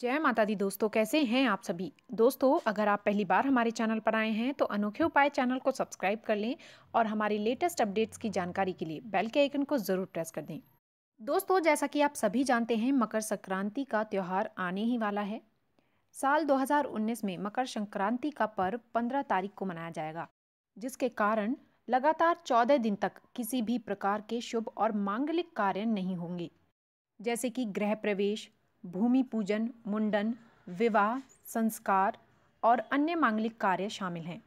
जय माता दी दोस्तों कैसे हैं आप सभी दोस्तों अगर आप पहली बार हमारे चैनल पर आए हैं तो अनोखे उपाय चैनल को सब्सक्राइब कर लें और हमारी लेटेस्ट अपडेट्स की जानकारी के लिए बेल के आइकन को ज़रूर प्रेस कर दें दोस्तों जैसा कि आप सभी जानते हैं मकर संक्रांति का त्यौहार आने ही वाला है साल 2019 में मकर संक्रांति का पर्व पंद्रह तारीख को मनाया जाएगा जिसके कारण लगातार चौदह दिन तक किसी भी प्रकार के शुभ और मांगलिक कार्य नहीं होंगे जैसे कि गृह प्रवेश भूमि पूजन मुंडन विवाह संस्कार और अन्य मांगलिक कार्य शामिल हैं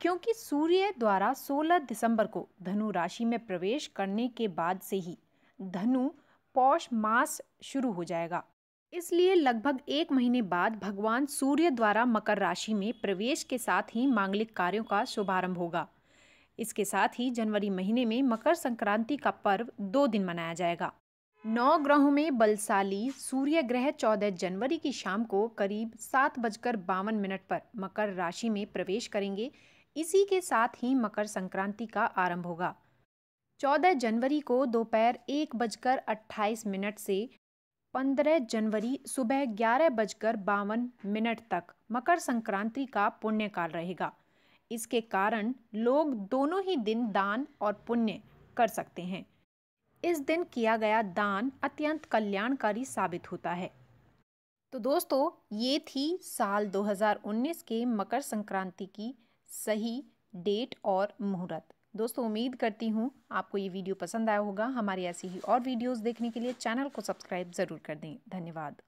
क्योंकि सूर्य द्वारा 16 दिसंबर को धनु राशि में प्रवेश करने के बाद से ही धनु पौष मास शुरू हो जाएगा इसलिए लगभग एक महीने बाद भगवान सूर्य द्वारा मकर राशि में प्रवेश के साथ ही मांगलिक कार्यों का शुभारंभ होगा इसके साथ ही जनवरी महीने में मकर संक्रांति का पर्व दो दिन मनाया जाएगा नौ ग्रहों में बलशाली सूर्य ग्रह 14 जनवरी की शाम को करीब सात बजकर बावन मिनट पर मकर राशि में प्रवेश करेंगे इसी के साथ ही मकर संक्रांति का आरंभ होगा 14 जनवरी को दोपहर एक बजकर अट्ठाईस मिनट से 15 जनवरी सुबह ग्यारह बजकर बावन मिनट तक मकर संक्रांति का पुण्यकाल रहेगा इसके कारण लोग दोनों ही दिन दान और पुण्य कर सकते हैं इस दिन किया गया दान अत्यंत कल्याणकारी साबित होता है तो दोस्तों ये थी साल 2019 के मकर संक्रांति की सही डेट और मुहूर्त दोस्तों उम्मीद करती हूँ आपको ये वीडियो पसंद आया होगा हमारी ऐसी ही और वीडियोस देखने के लिए चैनल को सब्सक्राइब ज़रूर कर दें धन्यवाद